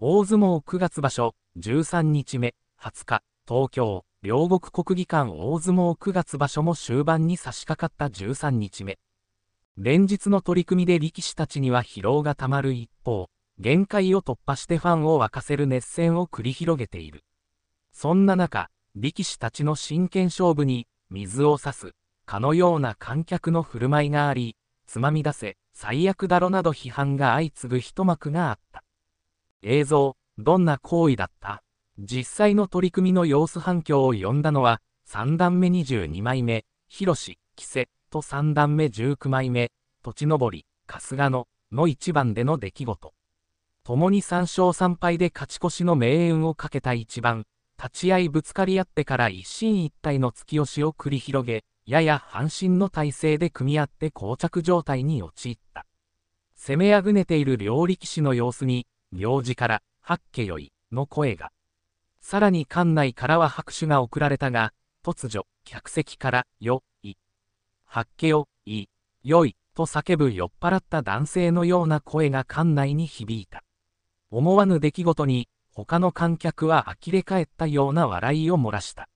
大相撲9月場所13日目20日東京両国国技館大相撲9月場所も終盤に差し掛かった13日目連日の取り組みで力士たちには疲労がたまる一方限界を突破してファンを沸かせる熱戦を繰り広げているそんな中力士たちの真剣勝負に水を差すかのような観客の振る舞いがありつまみ出せ最悪だろなど批判が相次ぐ一幕があった映像、どんな行為だった実際の取り組みの様子反響を呼んだのは、3段目22枚目、広し、木瀬、と3段目19枚目、土地登り、春日野、の一番での出来事。共に3勝3敗で勝ち越しの命運をかけた一番、立ち合いぶつかり合ってから一進一退の突き押しを繰り広げ、やや半身の体勢で組み合って膠着状態に陥った。攻めあぐねている両力士の様子に、行事から、はっけよい、の声が。さらに館内からは拍手が送られたが、突如、客席から、よ、い、はっけよ、い、よい、と叫ぶ酔っ払った男性のような声が館内に響いた。思わぬ出来事に、他の観客は呆れ返ったような笑いを漏らした。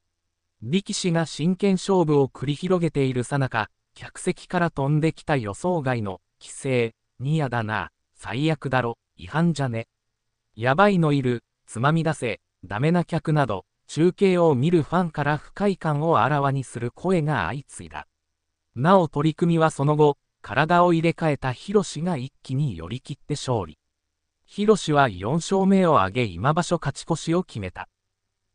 力士が真剣勝負を繰り広げているさなか、客席から飛んできた予想外の、規制、ニヤだな、最悪だろ、違反じゃね。やばいのいる、つまみ出せ、ダメな客など、中継を見るファンから不快感をあらわにする声が相次いだ。なお取り組みはその後、体を入れ替えたヒロシが一気に寄り切って勝利。ヒロシは4勝目を挙げ今場所勝ち越しを決めた。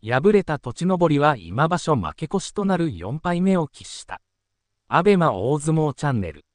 敗れた土地登りは今場所負け越しとなる4敗目を喫した。アベマ大相撲チャンネル